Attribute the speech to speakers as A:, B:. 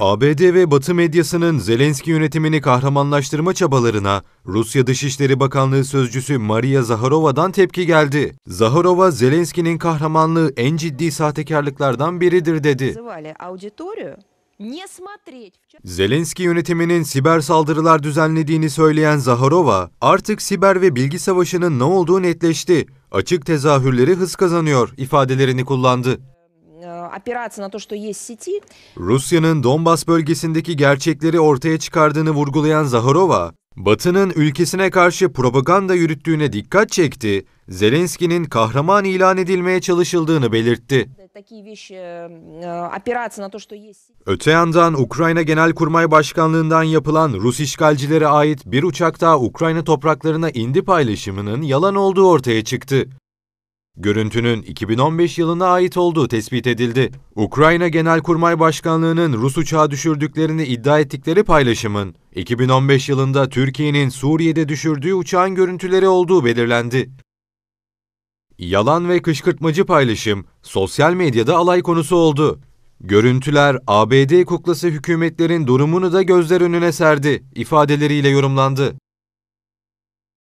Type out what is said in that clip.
A: ABD ve Batı medyasının Zelenski yönetimini kahramanlaştırma çabalarına Rusya Dışişleri Bakanlığı sözcüsü Maria Zaharova'dan tepki geldi. Zaharova, Zelenski'nin kahramanlığı en ciddi sahtekarlıklardan biridir dedi. Zelenski yönetiminin siber saldırılar düzenlediğini söyleyen Zaharova, artık siber ve bilgi savaşının ne olduğu netleşti, açık tezahürleri hız kazanıyor ifadelerini kullandı.
B: Э, опираться на то, что есть сети.
A: Rusya'nın Donbas bölgesindeki gerçekleri ortaya çıkardığını vurgulayan Zaharova, Batı'nın ülkesine karşı propaganda yürüttüğüne dikkat çekti, Zelenski'nin kahraman ilan edilmeye çalışıldığını belirtti.
B: Э, э,
A: Öte yandan Ukrayna Genelkurmay Başkanlığından yapılan Rus işgalcilere ait bir uçakta Ukrayna topraklarına indi paylaşımının yalan olduğu ortaya çıktı. Görüntünün 2015 yılına ait olduğu tespit edildi. Ukrayna Genelkurmay Başkanlığı'nın Rus uçağı düşürdüklerini iddia ettikleri paylaşımın 2015 yılında Türkiye'nin Suriye'de düşürdüğü uçağın görüntüleri olduğu belirlendi. Yalan ve kışkırtmacı paylaşım sosyal medyada alay konusu oldu. Görüntüler ABD kuklası hükümetlerin durumunu da gözler önüne serdi ifadeleriyle yorumlandı.